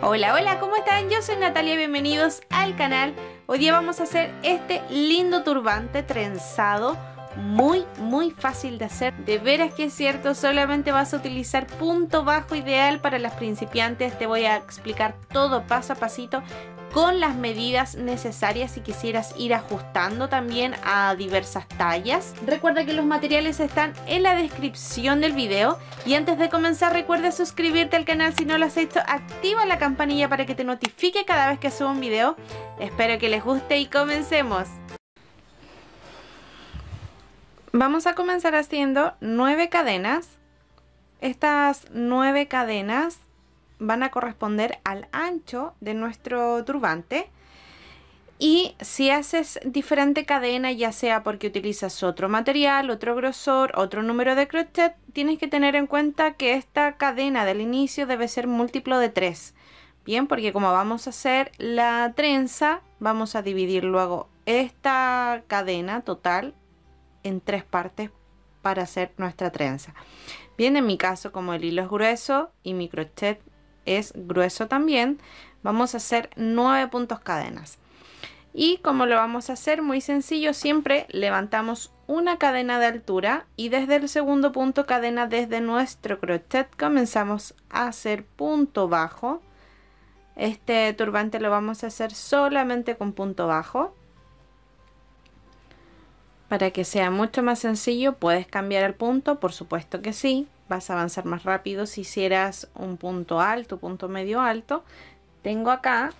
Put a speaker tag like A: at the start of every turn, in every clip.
A: Hola, hola, ¿cómo están? Yo soy Natalia, bienvenidos al canal. Hoy día vamos a hacer este lindo turbante trenzado muy muy fácil de hacer de veras que es cierto solamente vas a utilizar punto bajo ideal para las principiantes te voy a explicar todo paso a pasito con las medidas necesarias si quisieras ir ajustando también a diversas tallas. Recuerda que los materiales están en la descripción del video y antes de comenzar recuerda suscribirte al canal si no lo has hecho, activa la campanilla para que te notifique cada vez que suba un video. Espero que les guste y comencemos. Vamos a comenzar haciendo nueve cadenas. Estas nueve cadenas van a corresponder al ancho de nuestro turbante. Y si haces diferente cadena, ya sea porque utilizas otro material, otro grosor, otro número de crochet, tienes que tener en cuenta que esta cadena del inicio debe ser múltiplo de 3. Bien, porque como vamos a hacer la trenza, vamos a dividir luego esta cadena total en tres partes para hacer nuestra trenza. Bien, en mi caso, como el hilo es grueso y mi crochet es grueso también, vamos a hacer nueve puntos cadenas. Y como lo vamos a hacer muy sencillo, siempre levantamos una cadena de altura y desde el segundo punto cadena desde nuestro crochet comenzamos a hacer punto bajo. Este turbante lo vamos a hacer solamente con punto bajo. Para que sea mucho más sencillo, ¿puedes cambiar el punto? Por supuesto que sí vas a avanzar más rápido si hicieras un punto alto, punto medio alto. Tengo acá,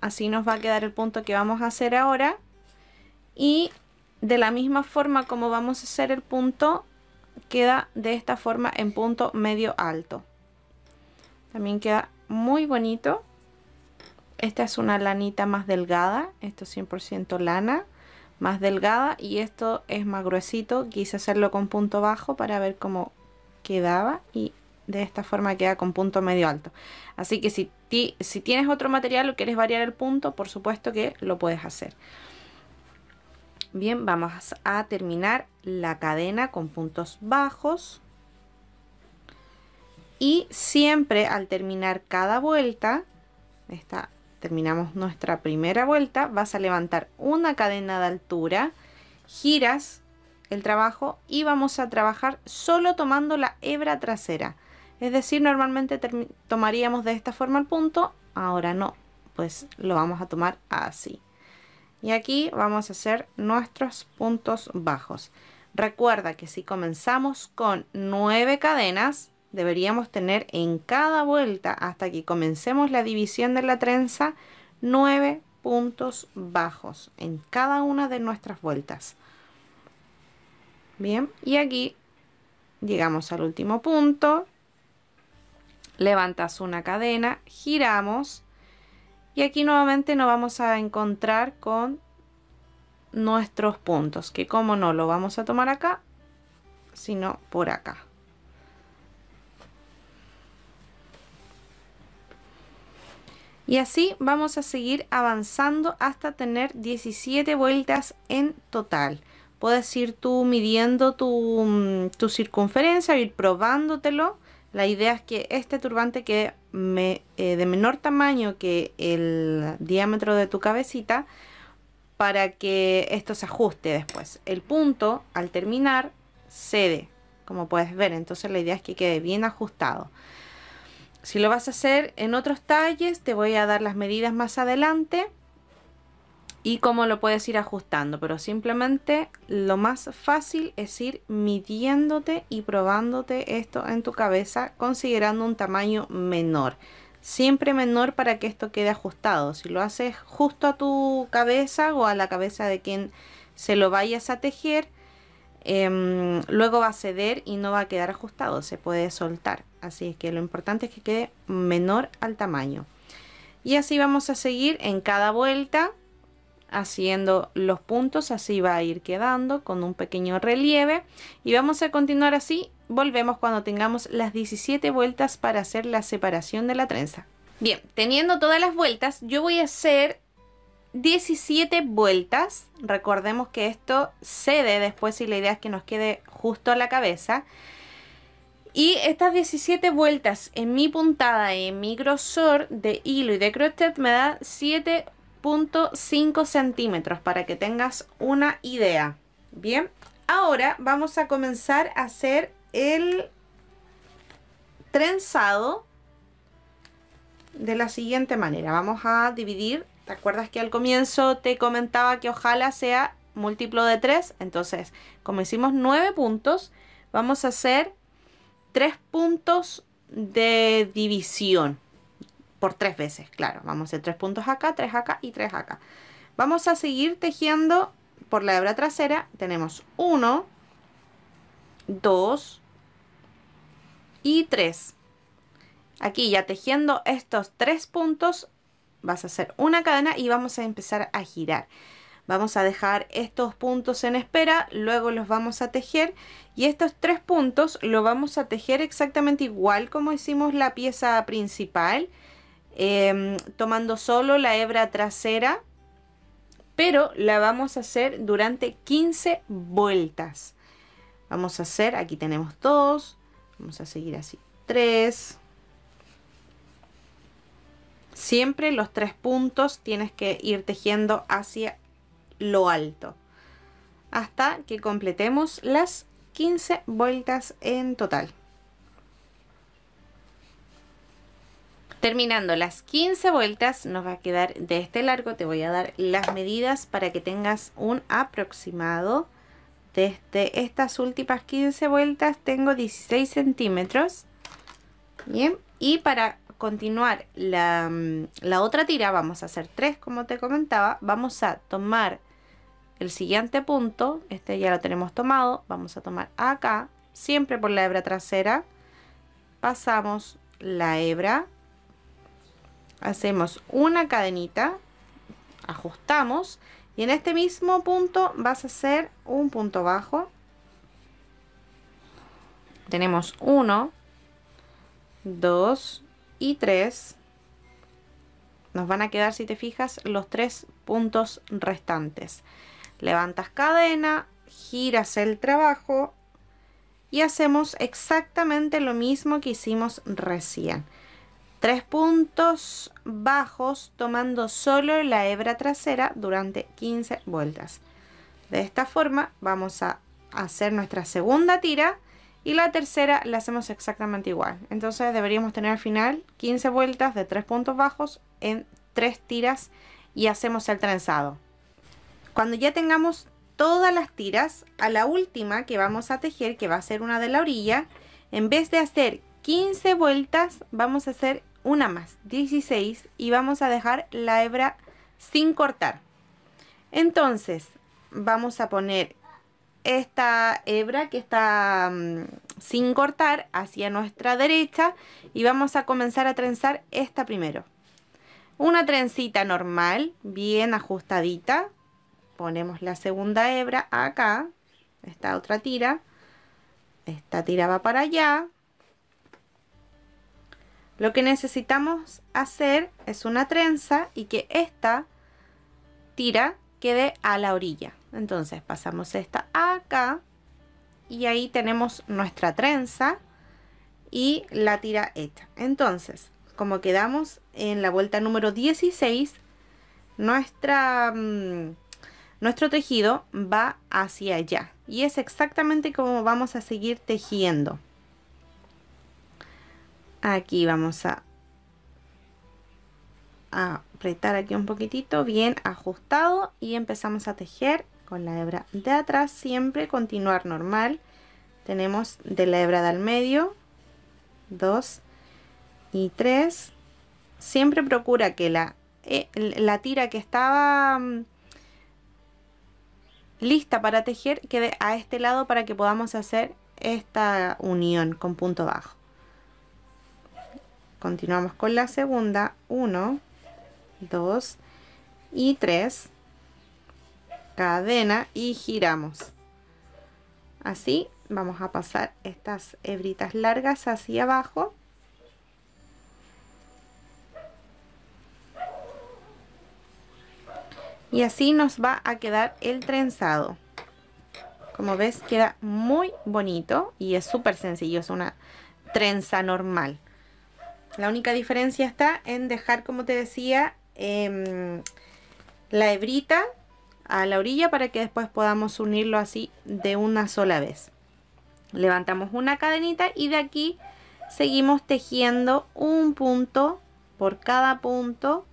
A: así nos va a quedar el punto que vamos a hacer ahora. Y de la misma forma como vamos a hacer el punto, queda de esta forma en punto medio alto. También queda muy bonito. Esta es una lanita más delgada, esto es 100% lana más delgada y esto es más gruesito quise hacerlo con punto bajo para ver cómo quedaba y de esta forma queda con punto medio alto. Así que si, si tienes otro material o quieres variar el punto, por supuesto que lo puedes hacer. Bien, vamos a terminar la cadena con puntos bajos. Y siempre al terminar cada vuelta, terminamos nuestra primera vuelta, vas a levantar una cadena de altura, giras el trabajo y vamos a trabajar solo tomando la hebra trasera. Es decir, normalmente tomaríamos de esta forma el punto, ahora no, pues lo vamos a tomar así. Y aquí vamos a hacer nuestros puntos bajos. Recuerda que si comenzamos con nueve cadenas, deberíamos tener en cada vuelta hasta que comencemos la división de la trenza 9 puntos bajos en cada una de nuestras vueltas. Bien, y aquí llegamos al último punto. Levantas una cadena, giramos y aquí nuevamente nos vamos a encontrar con nuestros puntos, que como no lo vamos a tomar acá, sino por acá. Y así vamos a seguir avanzando hasta tener 17 vueltas en total. Puedes ir tú midiendo tu, mm, tu circunferencia, ir probándotelo. La idea es que este turbante que me, eh, de menor tamaño que el diámetro de tu cabecita para que esto se ajuste después. El punto al terminar cede, como puedes ver. Entonces la idea es que quede bien ajustado. Si lo vas a hacer en otros talles, te voy a dar las medidas más adelante y cómo lo puedes ir ajustando, pero simplemente lo más fácil es ir midiéndote y probándote esto en tu cabeza considerando un tamaño menor. Siempre menor para que esto quede ajustado. Si lo haces justo a tu cabeza o a la cabeza de quien se lo vayas a tejer, em, luego va a ceder y no va a quedar ajustado, se puede soltar. Así es que lo importante es que quede menor al tamaño. Y así vamos a seguir en cada vuelta haciendo los puntos, así va a ir quedando con un pequeño relieve y vamos a continuar así, volvemos cuando tengamos las 17 vueltas para hacer la separación de la trenza. Bien, teniendo todas las vueltas, yo voy a hacer 17 vueltas, recordemos que esto cede después y la idea es que nos quede justo a la cabeza. Y estas 17 vueltas en mi puntada y en mi grosor de hilo y de crochet me da 7 5 centímetros para que tengas una idea. Bien, ahora vamos a comenzar a hacer el trenzado de la siguiente manera. Vamos a dividir, ¿te acuerdas que al comienzo te comentaba que ojalá sea múltiplo de 3? Entonces, como hicimos 9 puntos, vamos a hacer 3 puntos de división por tres veces, claro. Vamos a hacer tres puntos acá, tres acá y tres acá. Vamos a seguir tejiendo por la hebra trasera. Tenemos uno, dos y tres Aquí ya tejiendo estos tres puntos vas a hacer una cadena y vamos a empezar a girar. Vamos a dejar estos puntos en espera, luego los vamos a tejer y estos tres puntos lo vamos a tejer exactamente igual como hicimos la pieza principal Em, tomando solo la hebra trasera, pero la vamos a hacer durante 15 vueltas. Vamos a hacer, aquí tenemos dos, vamos a seguir así, tres. Siempre los tres puntos tienes que ir tejiendo hacia lo alto hasta que completemos las 15 vueltas en total. Terminando las 15 vueltas nos va a quedar de este largo, te voy a dar las medidas para que tengas un aproximado. Desde estas últimas 15 vueltas tengo 16 centímetros. Bien, y para continuar mm, la, otra tira, vamos a hacer tres, como te comentaba, vamos a tomar el siguiente punto, este ya lo tenemos tomado, vamos a tomar acá, siempre por la hebra trasera, pasamos la hebra hacemos una cadenita ajustamos y en este mismo punto vas a hacer un punto bajo tenemos 1 2 y 3 nos van a quedar si te fijas los tres puntos restantes levantas cadena giras el trabajo y hacemos exactamente lo mismo que hicimos recién Tres puntos bajos tomando solo la hebra trasera durante 15 vueltas. De esta forma vamos a hacer nuestra segunda tira y la tercera la hacemos exactamente igual. Entonces deberíamos tener al final 15 vueltas de tres puntos bajos en tres tiras y hacemos el trenzado. Cuando ya tengamos todas las tiras, a la última que vamos a tejer, que va a ser una de la orilla, en vez de hacer 15 vueltas, vamos a hacer una más, 16 y vamos a dejar la hebra sin cortar. Entonces vamos a poner esta hebra que está mm, sin cortar hacia nuestra derecha y vamos a comenzar a trenzar esta primero. Una trencita normal, bien ajustadita. Ponemos la segunda hebra acá, esta otra tira. Esta tira va para allá, lo que necesitamos hacer es una trenza y que esta tira quede a la orilla. Entonces pasamos esta acá y ahí tenemos nuestra trenza y la tira hecha. Entonces, como quedamos en la vuelta número 16, nuestra, mm, nuestro tejido va hacia allá. Y es exactamente como vamos a seguir tejiendo. Aquí vamos a, apretar aquí un poquitito, bien ajustado y empezamos a tejer con la hebra de atrás, siempre continuar normal. Tenemos de la hebra del medio, 2 y 3. Siempre procura que la, eh, la tira que estaba mm, lista para tejer quede a este lado para que podamos hacer esta unión con punto bajo. Continuamos con la segunda, 1, 2 y 3, cadena y giramos. Así vamos a pasar estas hebritas largas hacia abajo. Y así nos va a quedar el trenzado. Como ves queda muy bonito y es súper sencillo, es una trenza normal. La única diferencia está en dejar, como te decía, em, la hebrita a la orilla para que después podamos unirlo así de una sola vez. Levantamos una cadenita y de aquí seguimos tejiendo un punto por cada punto.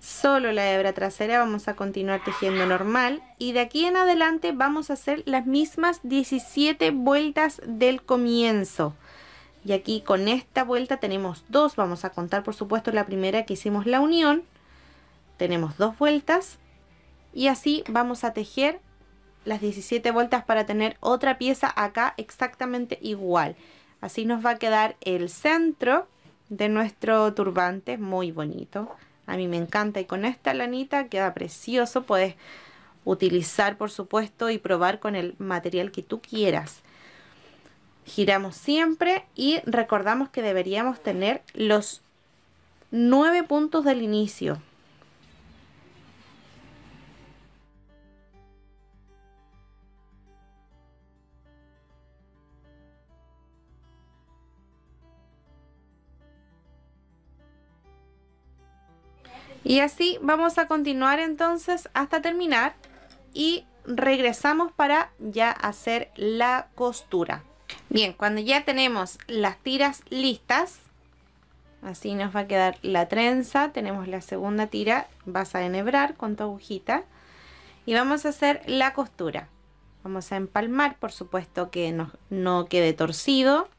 A: Solo la hebra trasera vamos a continuar tejiendo normal y de aquí en adelante vamos a hacer las mismas 17 vueltas del comienzo y aquí con esta vuelta tenemos dos vamos a contar por supuesto la primera que hicimos la unión tenemos dos vueltas y así vamos a tejer las 17 vueltas para tener otra pieza acá exactamente igual así nos va a quedar el centro de nuestro turbante muy bonito a mí me encanta y con esta lanita queda precioso puedes utilizar por supuesto y probar con el material que tú quieras giramos siempre y recordamos que deberíamos tener los nueve puntos del inicio. Y así vamos a continuar entonces hasta terminar y regresamos para ya hacer la costura. Bien, cuando ya tenemos las tiras listas, así nos va a quedar la trenza, tenemos la segunda tira, vas a enhebrar con tu agujita y vamos a hacer la costura. Vamos a empalmar, por supuesto que no, no quede torcido.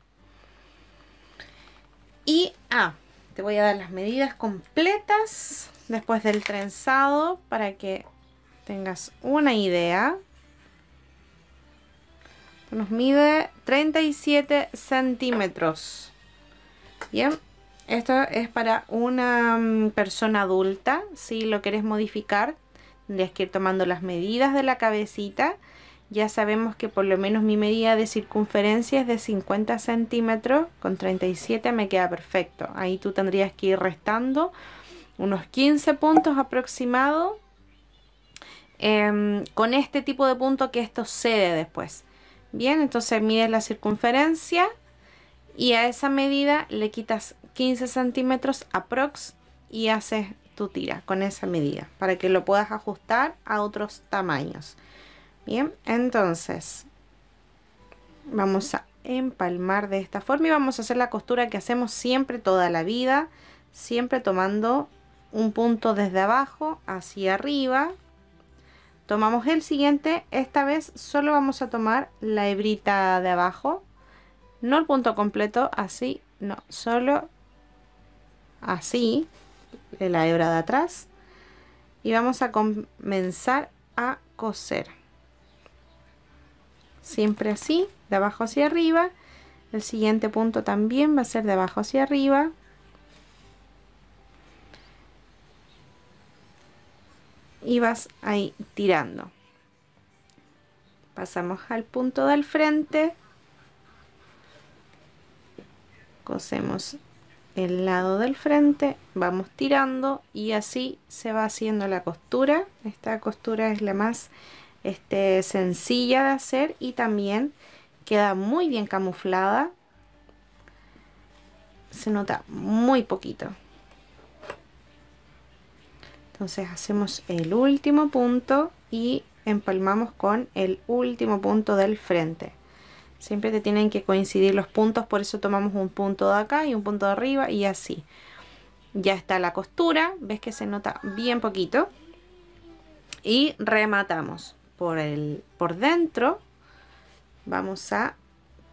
A: Y, ah, te voy a dar las medidas completas después del trenzado para que tengas una idea. Nos mide 37 centímetros. Bien. Esto es para una mm, persona adulta. Si lo quieres modificar, tendrías que ir tomando las medidas de la cabecita. Ya sabemos que por lo menos mi medida de circunferencia es de 50 centímetros. Con 37 me queda perfecto. Ahí tú tendrías que ir restando unos 15 puntos aproximado. Em, con este tipo de punto que esto cede después. Bien, entonces mides la circunferencia y a esa medida le quitas 15 centímetros aprox y haces tu tira con esa medida para que lo puedas ajustar a otros tamaños. Bien, entonces vamos a empalmar de esta forma y vamos a hacer la costura que hacemos siempre toda la vida, siempre tomando un punto desde abajo hacia arriba tomamos el siguiente esta vez solo vamos a tomar la hebrita de abajo no el punto completo así no solo así la hebra de atrás y vamos a comenzar a coser siempre así de abajo hacia arriba el siguiente punto también va a ser de abajo hacia arriba y vas ahí tirando pasamos al punto del frente cosemos el lado del frente vamos tirando y así se va haciendo la costura esta costura es la más este, sencilla de hacer y también queda muy bien camuflada se nota muy poquito entonces hacemos el último punto y empalmamos con el último punto del frente siempre te tienen que coincidir los puntos por eso tomamos un punto de acá y un punto de arriba y así ya está la costura ves que se nota bien poquito y rematamos por el por dentro vamos a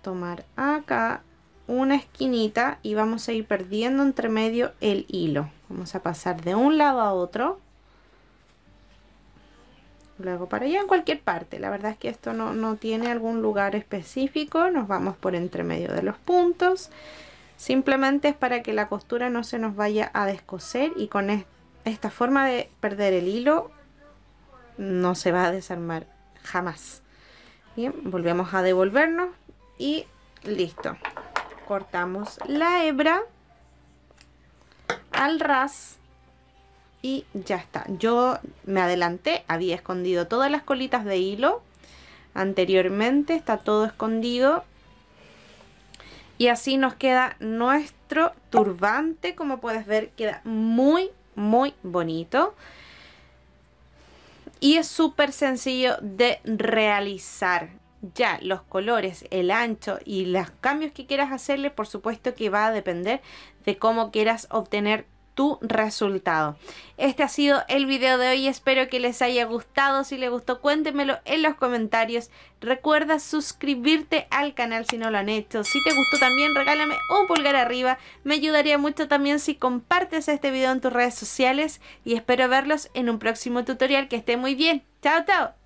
A: tomar acá una esquinita y vamos a ir perdiendo entre medio el hilo Vamos a pasar de un lado a otro. Luego para allá en cualquier parte. La verdad es que esto no, tiene algún lugar específico. Nos vamos por entre medio de los puntos. Simplemente es para que la costura no se nos vaya a descoser y con esta forma de perder el hilo no se va a desarmar jamás. Bien, volvemos a devolvernos y listo. Cortamos la hebra al ras y ya está. Yo me adelanté, había escondido todas las colitas de hilo anteriormente, está todo escondido. Y así nos queda nuestro turbante, como puedes ver queda muy, muy bonito. Y es súper sencillo de realizar ya los colores, el ancho y los cambios que quieras hacerle, por supuesto que va a depender de cómo quieras obtener tu resultado. Este ha sido el video de hoy, espero que les haya gustado, si les gustó cuéntemelo en los comentarios, recuerda suscribirte al canal si no lo han hecho, si te gustó también regálame un pulgar arriba, me ayudaría mucho también si compartes este video en tus redes sociales y espero verlos en un próximo tutorial, que esté muy bien, chao chao.